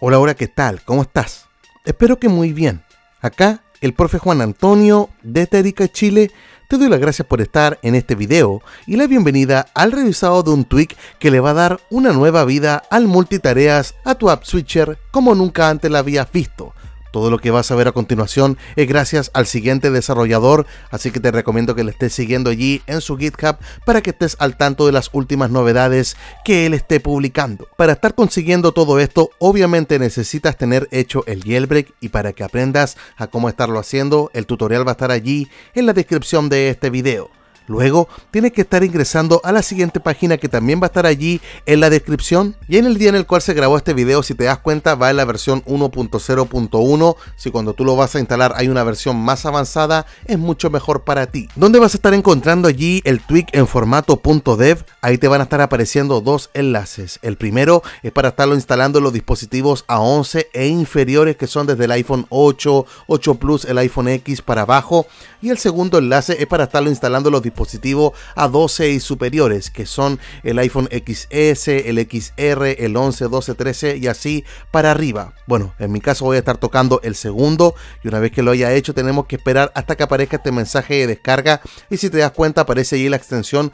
Hola, hola, ¿qué tal? ¿Cómo estás? Espero que muy bien. Acá, el profe Juan Antonio, de Arica, Chile, te doy las gracias por estar en este video y la bienvenida al revisado de un tweak que le va a dar una nueva vida al multitareas a tu app switcher como nunca antes la habías visto. Todo lo que vas a ver a continuación es gracias al siguiente desarrollador, así que te recomiendo que le estés siguiendo allí en su GitHub para que estés al tanto de las últimas novedades que él esté publicando. Para estar consiguiendo todo esto, obviamente necesitas tener hecho el jailbreak y para que aprendas a cómo estarlo haciendo, el tutorial va a estar allí en la descripción de este video. Luego tienes que estar ingresando a la siguiente página que también va a estar allí en la descripción y en el día en el cual se grabó este video si te das cuenta va en la versión 1.0.1 si cuando tú lo vas a instalar hay una versión más avanzada es mucho mejor para ti. ¿Dónde vas a estar encontrando allí el tweak en formato .dev ahí te van a estar apareciendo dos enlaces. El primero es para estarlo instalando en los dispositivos A11 e inferiores que son desde el iPhone 8, 8 Plus, el iPhone X para abajo y el segundo enlace es para estarlo instalando los dispositivos positivo A12 y superiores, que son el iPhone XS, el XR, el 11, 12, 13 y así para arriba. Bueno, en mi caso voy a estar tocando el segundo y una vez que lo haya hecho tenemos que esperar hasta que aparezca este mensaje de descarga y si te das cuenta aparece ahí la extensión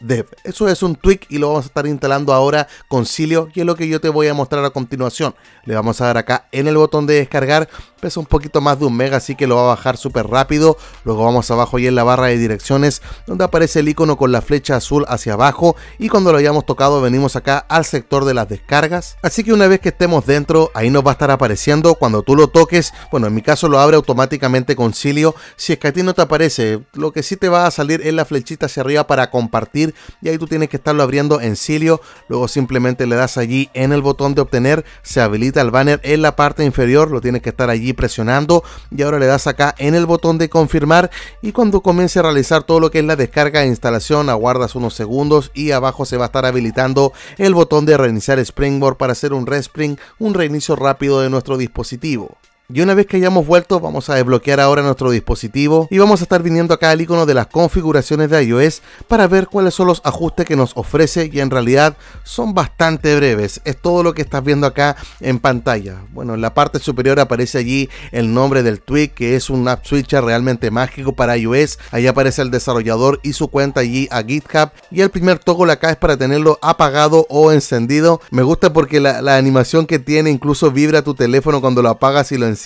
.dev. Eso es un tweak y lo vamos a estar instalando ahora con Cilio que es lo que yo te voy a mostrar a continuación. Le vamos a dar acá en el botón de descargar, pesa un poquito más de un mega así que lo va a bajar súper rápido. Luego vamos abajo y en la barra de direcciones donde aparece el icono con la flecha azul hacia abajo y cuando lo hayamos tocado venimos acá al sector de las descargas. Así que una vez que estemos dentro, ahí nos va a estar apareciendo cuando tú lo toques. Bueno, en mi caso lo abre automáticamente con cilio, Si es que a ti no te aparece, lo que sí te va a salir es la flechita hacia arriba para compartir y ahí tú tienes que estarlo abriendo en Cilio. Luego simplemente le das allí en el botón de obtener, se habilita el banner en la parte inferior, lo tienes que estar allí presionando y ahora le das acá en el botón de confirmar y cuando comience a realizar todo lo que es la descarga e instalación, aguardas unos segundos y abajo se va a estar habilitando el botón de reiniciar Springboard para hacer un respring, un reinicio rápido de nuestro dispositivo. Y una vez que hayamos vuelto, vamos a desbloquear ahora nuestro dispositivo y vamos a estar viniendo acá al icono de las configuraciones de iOS para ver cuáles son los ajustes que nos ofrece y en realidad son bastante breves. Es todo lo que estás viendo acá en pantalla. Bueno, en la parte superior aparece allí el nombre del tweak que es un app switcher realmente mágico para iOS. Ahí aparece el desarrollador y su cuenta allí a GitHub y el primer toggle acá es para tenerlo apagado o encendido. Me gusta porque la, animación que tiene incluso vibra tu teléfono cuando lo apagas y lo enciendes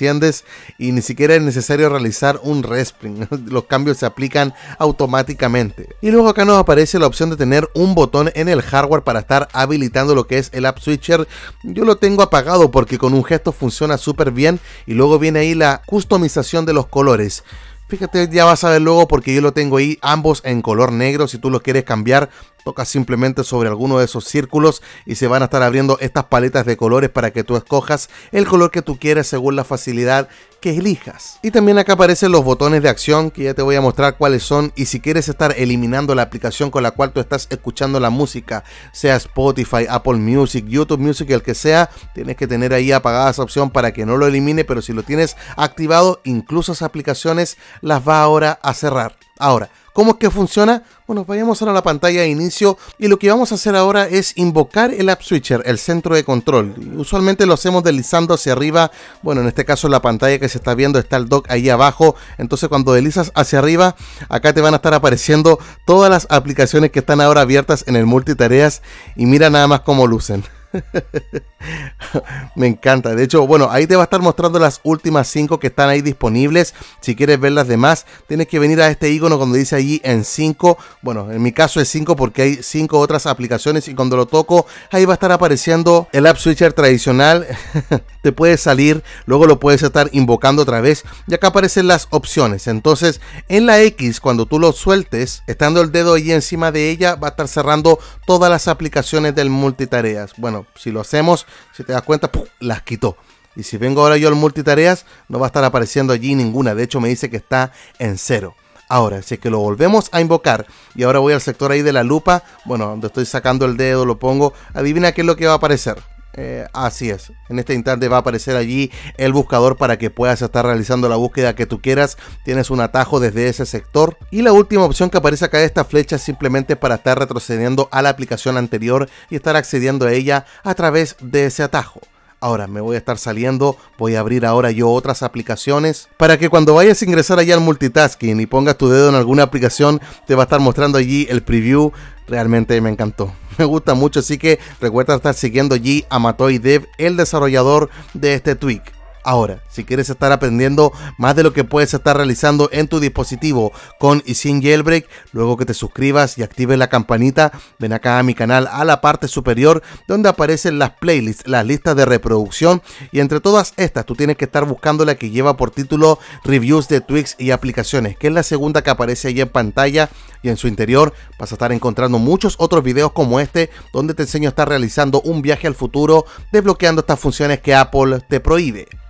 y ni siquiera es necesario realizar un respring. Los cambios se aplican automáticamente. Y luego acá nos aparece la opción de tener un botón en el hardware para estar habilitando lo que es el app switcher. Yo lo tengo apagado porque con un gesto funciona súper bien y luego viene ahí la customización de los colores. Fíjate, ya vas a ver luego porque yo lo tengo ahí, ambos en color negro. Si tú lo quieres cambiar, tocas simplemente sobre alguno de esos círculos y se van a estar abriendo estas paletas de colores para que tú escojas el color que tú quieres según la facilidad elijas. Y también acá aparecen los botones de acción que ya te voy a mostrar cuáles son y si quieres estar eliminando la aplicación con la cual tú estás escuchando la música, sea Spotify, Apple Music, YouTube Music, el que sea, tienes que tener ahí apagada esa opción para que no lo elimine, pero si lo tienes activado, incluso esas aplicaciones las va ahora a cerrar. Ahora, ¿Cómo es que funciona? Bueno, vayamos ahora a la pantalla de inicio y lo que vamos a hacer ahora es invocar el app switcher, el centro de control. Usualmente lo hacemos deslizando hacia arriba, bueno, en este caso la pantalla que se está viendo está el dock ahí abajo, entonces cuando deslizas hacia arriba, acá te van a estar apareciendo todas las aplicaciones que están ahora abiertas en el multitareas y mira nada más cómo lucen. Me encanta. De hecho, bueno, ahí te va a estar mostrando las últimas 5 que están ahí disponibles. Si quieres ver las demás, tienes que venir a este icono cuando dice allí en 5. Bueno, en mi caso es 5 porque hay 5 otras aplicaciones y cuando lo toco, ahí va a estar apareciendo el app switcher tradicional. te puede salir, luego lo puedes estar invocando otra vez y acá aparecen las opciones. Entonces, en la X, cuando tú lo sueltes, estando el dedo ahí encima de ella, va a estar cerrando todas las aplicaciones del multitareas. Bueno, si lo hacemos, si te das cuenta, las quitó. Y si vengo ahora yo al multitareas, no va a estar apareciendo allí ninguna. De hecho, me dice que está en cero. Ahora, si es que lo volvemos a invocar, y ahora voy al sector ahí de la lupa, bueno, donde estoy sacando el dedo, lo pongo, adivina qué es lo que va a aparecer. Eh, así es. En este instante va a aparecer allí el buscador para que puedas estar realizando la búsqueda que tú quieras. Tienes un atajo desde ese sector. Y la última opción que aparece acá de esta flecha es simplemente para estar retrocediendo a la aplicación anterior y estar accediendo a ella a través de ese atajo. Ahora me voy a estar saliendo, voy a abrir ahora yo otras aplicaciones para que cuando vayas a ingresar allá al multitasking y pongas tu dedo en alguna aplicación te va a estar mostrando allí el preview realmente me encantó. Me gusta mucho, así que recuerda estar siguiendo a Matoy Dev, el desarrollador de este tweak. Ahora, si quieres estar aprendiendo más de lo que puedes estar realizando en tu dispositivo con y sin jailbreak, luego que te suscribas y actives la campanita, ven acá a mi canal a la parte superior donde aparecen las playlists, las listas de reproducción y entre todas estas tú tienes que estar buscando la que lleva por título reviews de tweaks y aplicaciones, que es la segunda que aparece ahí en pantalla y en su interior vas a estar encontrando muchos otros videos como este donde te enseño a estar realizando un viaje al futuro desbloqueando estas funciones que Apple te prohíbe.